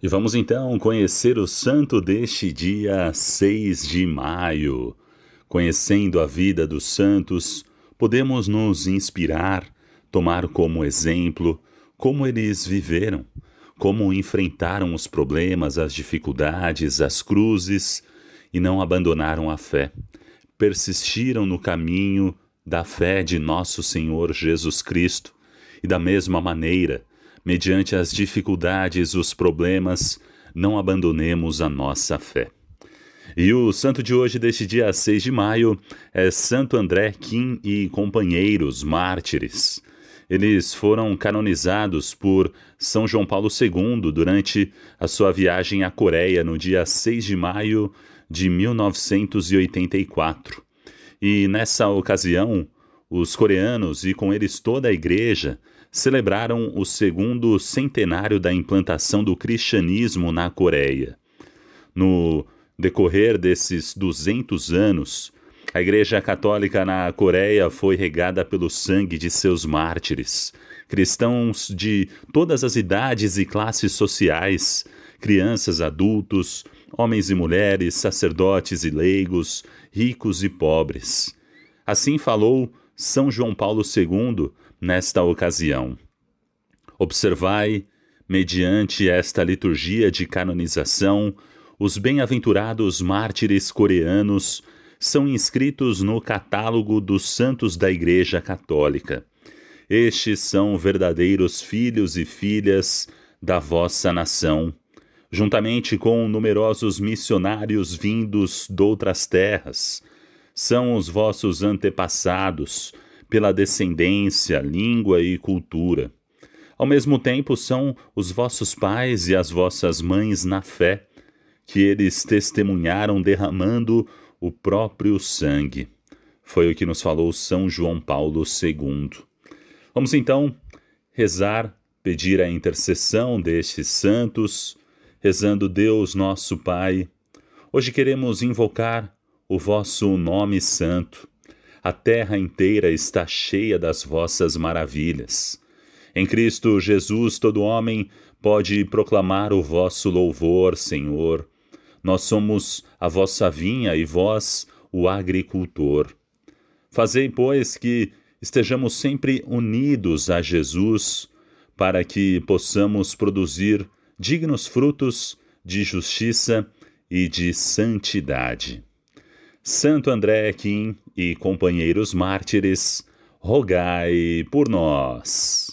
E vamos então conhecer o santo deste dia 6 de maio. Conhecendo a vida dos santos, podemos nos inspirar, tomar como exemplo como eles viveram, como enfrentaram os problemas, as dificuldades, as cruzes e não abandonaram a fé. Persistiram no caminho da fé de nosso Senhor Jesus Cristo e, da mesma maneira, mediante as dificuldades, os problemas, não abandonemos a nossa fé. E o santo de hoje, deste dia 6 de maio, é Santo André Kim e companheiros mártires. Eles foram canonizados por São João Paulo II durante a sua viagem à Coreia no dia 6 de maio de 1984. E nessa ocasião, os coreanos e com eles toda a igreja celebraram o segundo centenário da implantação do cristianismo na Coreia. No decorrer desses 200 anos, a Igreja Católica na Coreia foi regada pelo sangue de seus mártires, cristãos de todas as idades e classes sociais, crianças, adultos, homens e mulheres, sacerdotes e leigos, ricos e pobres. Assim falou são João Paulo II nesta ocasião. Observai, mediante esta liturgia de canonização, os bem-aventurados mártires coreanos são inscritos no catálogo dos santos da Igreja Católica. Estes são verdadeiros filhos e filhas da vossa nação, juntamente com numerosos missionários vindos de outras terras, são os vossos antepassados, pela descendência, língua e cultura. Ao mesmo tempo, são os vossos pais e as vossas mães na fé, que eles testemunharam derramando o próprio sangue. Foi o que nos falou São João Paulo II. Vamos então rezar, pedir a intercessão destes santos, rezando Deus nosso Pai. Hoje queremos invocar o vosso nome santo. A terra inteira está cheia das vossas maravilhas. Em Cristo Jesus, todo homem pode proclamar o vosso louvor, Senhor. Nós somos a vossa vinha e vós o agricultor. Fazei, pois, que estejamos sempre unidos a Jesus, para que possamos produzir dignos frutos de justiça e de santidade. Santo André Kim e companheiros mártires, rogai por nós.